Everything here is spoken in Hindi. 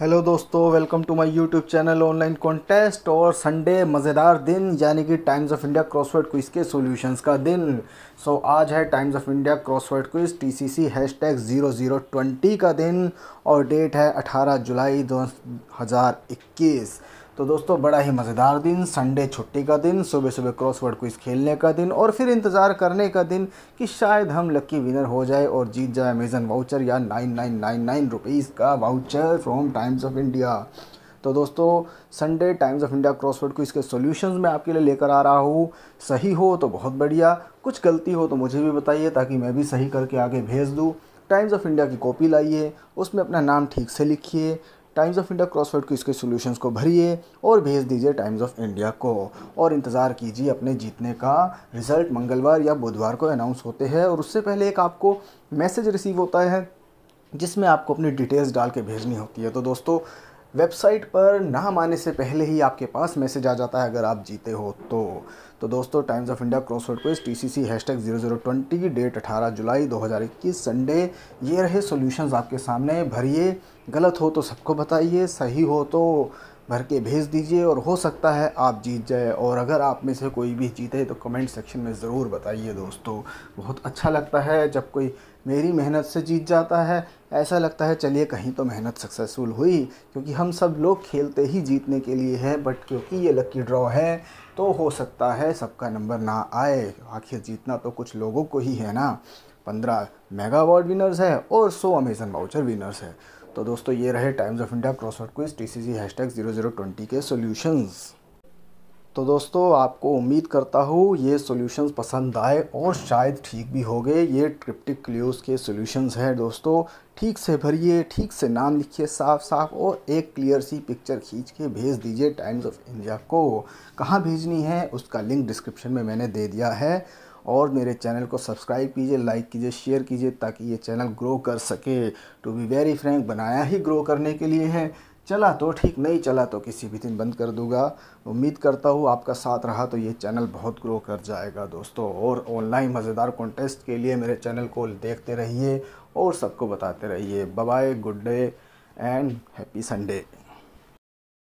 हेलो दोस्तों welcome to my YouTube channel online contest और संडे मज़ेदार दिन यानी कि Times of India crossword quiz के सॉल्यूशंस का दिन सो so, आज है Times of India crossword quiz hashtag zero zero twenty का दिन और डेट है 18 जुलाई 2021 तो दोस्तों बड़ा ही मज़ेदार दिन संडे छुट्टी का दिन सुबह सुबह क्रॉसवर्ड क्विज खेलने का दिन और फिर इंतज़ार करने का दिन कि शायद हम लक्की विनर हो जाए और जीत जाए अमेजन वाउचर या nine nine nine nine rupees का voucher from Times of India तो दोस्तों Sunday Times of India crossword को इसके सॉल्यूशंस मैं आपके लिए लेकर आ रहा हूँ सही हो तो बहुत बढ़िया कुछ गलती हो तो मुझे भी बताइए ताकि मैं भी सही करके आगे भेज दूँ टाइम्स ऑफ इंडिया की कॉपी लाइए उसमें अपना नाम ठीक से लिखिए टाइम्स ऑफ इंडिया क्रॉसवर्ड को इसके सॉल्यूशंस को भरिए और भेज दीजिए टाइम्स ऑफ इंडिया को और इंतज़ार कीजिए अपने जीतने का रिज़ल्ट मंगलवार या बुधवार को अनाउंस होते हैं और उससे पहले एक आपको मैसेज रिसीव होता है जिसमें आपको अपनी डिटेल्स डाल के भेजनी होती है तो दोस्तों वेबसाइट पर नाम आने से पहले ही आपके पास मैसेज आ जाता है अगर आप जीते हो तो तो दोस्तों टाइम्स ऑफ इंडिया क्रॉसवर्ड इस T C C hashtag zero zero twenty date अठारह जुलाई दो हज़ार इक्कीस संडे ये रहे सॉल्यूशंस आपके सामने भरिए गलत हो तो सबको बताइए सही हो तो भर के भेज दीजिए और हो सकता है आप जीत जाए और अगर आप में से कोई भी जीते तो कमेंट सेक्शन में ज़रूर बताइए दोस्तों बहुत अच्छा लगता है जब कोई मेरी मेहनत से जीत जाता है ऐसा लगता है चलिए कहीं तो मेहनत सक्सेसफुल हुई क्योंकि हम सब लोग खेलते ही जीतने के लिए हैं बट क्योंकि ये लकी ड्रॉ है तो हो सकता है सबका नंबर ना आए आखिर जीतना तो कुछ लोगों को ही है ना पंद्रह मेगा अवार्ड विनर्स है और सौ अमेजन वाउचर विनर्स है तो दोस्तों ये रहे Times of India crossword quiz T C C hashtag zero zero twenty के सोल्यूशंस तो दोस्तों आपको उम्मीद करता हूँ ये सॉल्यूशंस पसंद आए और शायद ठीक भी हो गए ये ट्रिप्टिक क्लियोस के सॉल्यूशंस हैं दोस्तों ठीक से भरिए ठीक से नाम लिखिए साफ साफ और एक क्लियर सी पिक्चर खींच के भेज दीजिए टाइम्स ऑफ इंडिया को कहाँ भेजनी है उसका लिंक डिस्क्रिप्शन में मैंने दे दिया है और मेरे चैनल को सब्सक्राइब कीजिए लाइक कीजिए शेयर कीजिए ताकि ये चैनल ग्रो कर सके टू बी वेरी फ्रैंक बनाया ही ग्रो करने के लिए है चला तो ठीक नहीं चला तो किसी भी दिन बंद कर दूंगा उम्मीद करता हूँ आपका साथ रहा तो ये चैनल बहुत ग्रो कर जाएगा दोस्तों और ऑनलाइन मज़ेदार कॉन्टेस्ट के लिए मेरे चैनल को देखते रहिए और सबको बताते रहिए bye good day and happy Sunday